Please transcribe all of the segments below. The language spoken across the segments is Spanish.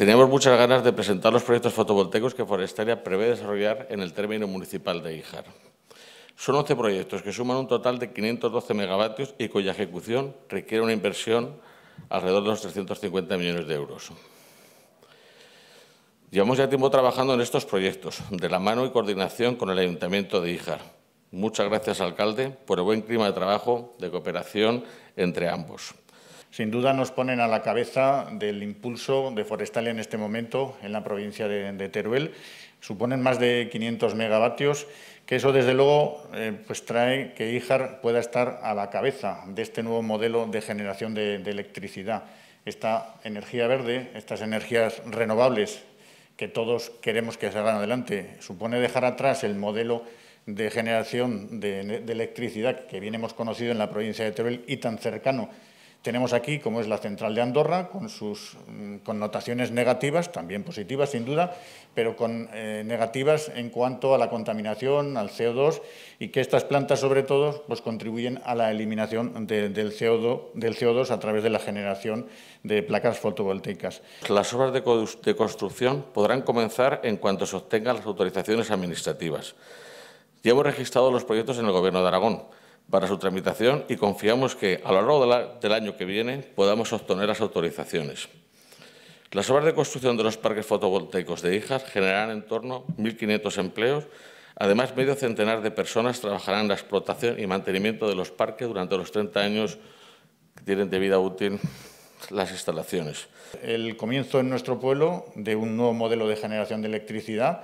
Tenemos muchas ganas de presentar los proyectos fotovoltaicos que Forestaria prevé desarrollar en el término municipal de Ijar. Son 11 proyectos que suman un total de 512 megavatios y cuya ejecución requiere una inversión alrededor de los 350 millones de euros. Llevamos ya tiempo trabajando en estos proyectos, de la mano y coordinación con el Ayuntamiento de Ijar. Muchas gracias, alcalde, por el buen clima de trabajo, de cooperación entre ambos sin duda nos ponen a la cabeza del impulso de forestal en este momento en la provincia de, Teruel. Suponen más de 500 megavatios, que eso desde luego eh, pues trae que Ijar pueda estar a la cabeza de este nuevo modelo de generación de, electricidad. Esta energía verde, estas energías renovables que todos queremos que salgan adelante, supone dejar atrás el modelo de generación de electricidad que bien hemos conocido en la provincia de Teruel y tan cercano tenemos aquí, como es la central de Andorra, con sus mm, connotaciones negativas, también positivas sin duda, pero con eh, negativas en cuanto a la contaminación, al CO2 y que estas plantas sobre todo pues, contribuyen a la eliminación del, CO2, a través de la generación de placas fotovoltaicas. Las obras de construcción podrán comenzar en cuanto se obtengan las autorizaciones administrativas. Ya hemos registrado los proyectos en el Gobierno de Aragón para su tramitación y confiamos que a lo largo del año que viene podamos obtener las autorizaciones. Las obras de construcción de los parques fotovoltaicos de Hijas generarán en torno a 1.500 empleos. Además, medio centenar de personas trabajarán en la explotación y mantenimiento de los parques durante los 30 años que tienen de vida útil las instalaciones. El comienzo en nuestro pueblo de un nuevo modelo de generación de electricidad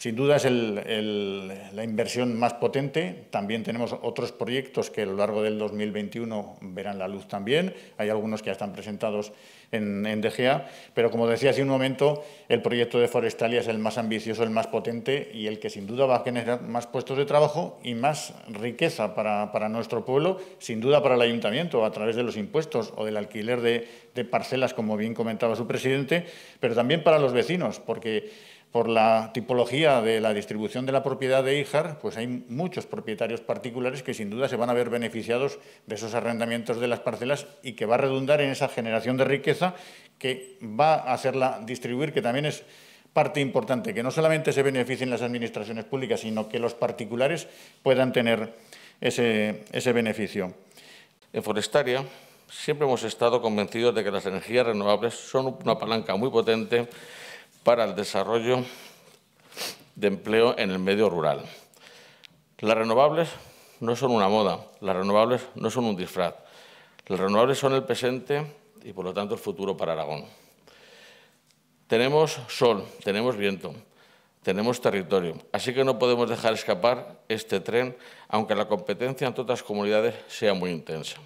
sin duda es la inversión más potente. También tenemos otros proyectos que a lo largo del 2021 verán la luz también. Hay algunos que ya están presentados en, DGA, pero como decía hace un momento, el proyecto de Forestalia es el más ambicioso, el más potente y el que sin duda va a generar más puestos de trabajo y más riqueza para, nuestro pueblo, sin duda para el ayuntamiento, a través de los impuestos o del alquiler de, de parcelas, como bien comentaba su presidente, pero también para los vecinos, porque por la tipología de la distribución de la propiedad de IJAR, pues hay muchos propietarios particulares que sin duda se van a ver beneficiados de esos arrendamientos de las parcelas y que va a redundar en esa generación de riqueza que va a hacerla distribuir, que también es parte importante, que no solamente se beneficien las administraciones públicas, sino que los particulares puedan tener ese, beneficio. En Forestaria siempre hemos estado convencidos de que las energías renovables son una palanca muy potente para el desarrollo de empleo en el medio rural. Las renovables no son una moda, las renovables no son un disfraz. Las renovables son el presente y, por lo tanto, el futuro para Aragón. Tenemos sol, tenemos viento, tenemos territorio, así que no podemos dejar escapar este tren, aunque la competencia entre otras comunidades sea muy intensa.